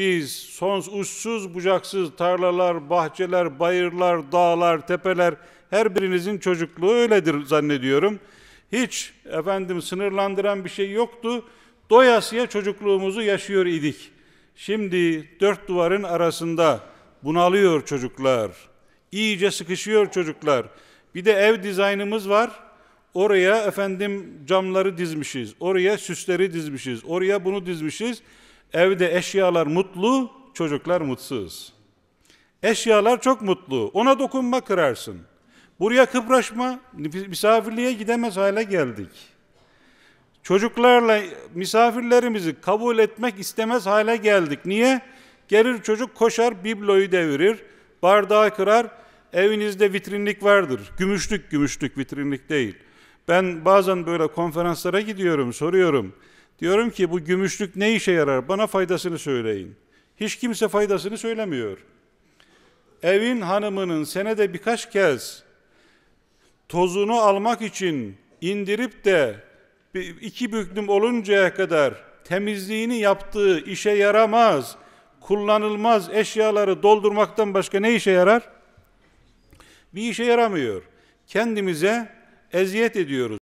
Biz sons uçsuz bucaksız tarlalar, bahçeler, bayırlar, dağlar, tepeler her birinizin çocukluğu öyledir zannediyorum. Hiç efendim sınırlandıran bir şey yoktu. Doyasıya çocukluğumuzu yaşıyor idik. Şimdi dört duvarın arasında bunalıyor çocuklar. İyice sıkışıyor çocuklar. Bir de ev dizaynımız var. Oraya efendim camları dizmişiz. Oraya süsleri dizmişiz. Oraya bunu dizmişiz. Evde eşyalar mutlu, çocuklar mutsuz. Eşyalar çok mutlu. Ona dokunma kırarsın. Buraya kıpraşma, misafirliğe gidemez hale geldik. Çocuklarla misafirlerimizi kabul etmek istemez hale geldik. Niye? Gelir çocuk koşar, bibloyu devirir, bardağı kırar. Evinizde vitrinlik vardır. Gümüşlük, gümüşlük vitrinlik değil. Ben bazen böyle konferanslara gidiyorum, soruyorum. Diyorum ki bu gümüşlük ne işe yarar? Bana faydasını söyleyin. Hiç kimse faydasını söylemiyor. Evin hanımının senede birkaç kez tozunu almak için indirip de iki büklüm oluncaya kadar temizliğini yaptığı işe yaramaz, kullanılmaz eşyaları doldurmaktan başka ne işe yarar? Bir işe yaramıyor. Kendimize eziyet ediyoruz.